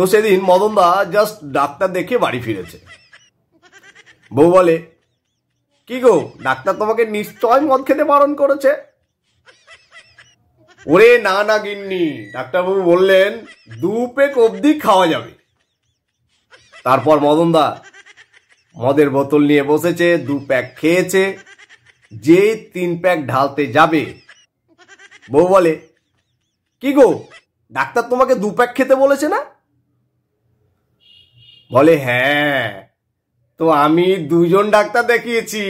তো সেদিন মদনদা just doctor দেখে বাড়ি ফিরেছে বউ বলে কি গো ডাক্তার তোমাকে নিশ্চয় মদ খেতে বারণ করেছে ওরে না না গিন্নি ডাক্তারবাবু বললেন দু পেক অবধি খাওয়া যাবে তারপর মদনদা মদের বোতল নিয়ে বসেছে দু প্যাক খেয়েছে যে তিন প্যাক ঢালতে যাবে বউ বলে কি গো ডাক্তার তোমাকে দু প্যাক খেতে বলেছে না বলে হ্যাঁ তো আমি দুজন ডাক্তার দেখিয়েছি